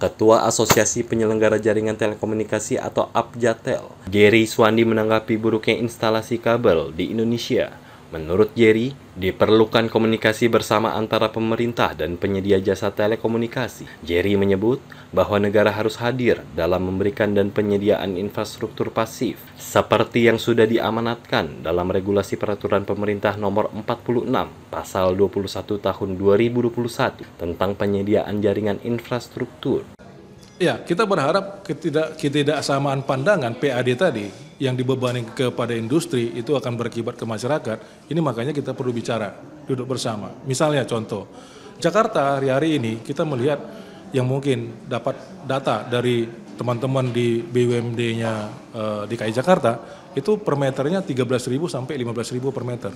Ketua Asosiasi Penyelenggara Jaringan Telekomunikasi atau APJATEL, Gary Swandi, menanggapi buruknya instalasi kabel di Indonesia. Menurut Jerry, diperlukan komunikasi bersama antara pemerintah dan penyedia jasa telekomunikasi. Jerry menyebut bahwa negara harus hadir dalam memberikan dan penyediaan infrastruktur pasif, seperti yang sudah diamanatkan dalam regulasi peraturan pemerintah nomor 46 pasal 21 tahun 2021 tentang penyediaan jaringan infrastruktur. Ya, kita berharap ketidak ketidaksamaan pandangan PAD tadi yang dibebani kepada industri itu akan berakibat ke masyarakat, ini makanya kita perlu bicara, duduk bersama. Misalnya contoh, Jakarta hari-hari ini kita melihat yang mungkin dapat data dari teman-teman di BUMD-nya eh, DKI Jakarta itu per meternya 13.000 sampai 15.000 per meter.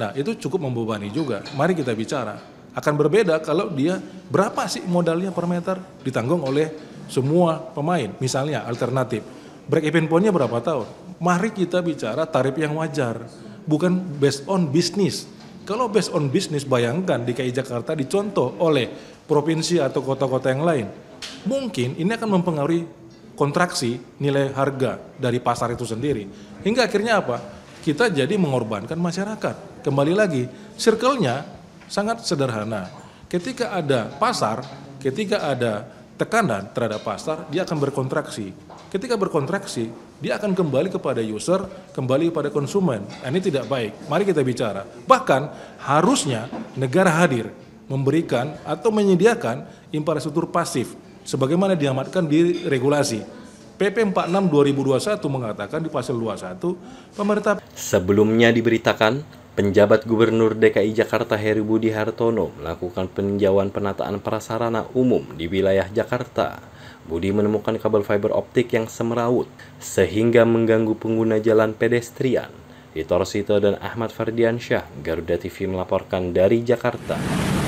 Nah, itu cukup membebani juga. Mari kita bicara. Akan berbeda kalau dia berapa sih modalnya per meter ditanggung oleh semua pemain. Misalnya alternatif break even pointnya berapa tahun? Mari kita bicara tarif yang wajar, bukan based on bisnis. Kalau based on bisnis, bayangkan DKI Jakarta dicontoh oleh provinsi atau kota-kota yang lain. Mungkin ini akan mempengaruhi kontraksi nilai harga dari pasar itu sendiri. Hingga akhirnya apa? Kita jadi mengorbankan masyarakat. Kembali lagi, circle-nya sangat sederhana. Ketika ada pasar, ketika ada tekanan terhadap pasar, dia akan berkontraksi. Ketika berkontraksi, dia akan kembali kepada user, kembali kepada konsumen. Nah, ini tidak baik. Mari kita bicara. Bahkan harusnya negara hadir memberikan atau menyediakan infrastruktur pasif sebagaimana diamatkan di regulasi. PP 46 2021 mengatakan di pasal 21 pemerintah sebelumnya diberitakan Penjabat Gubernur DKI Jakarta Heri Budi Hartono melakukan peninjauan penataan prasarana umum di wilayah Jakarta. Budi menemukan kabel fiber optik yang semeraut sehingga mengganggu pengguna jalan pedestrian. Vitor Sito dan Ahmad Fardiansyah, Garuda TV melaporkan dari Jakarta.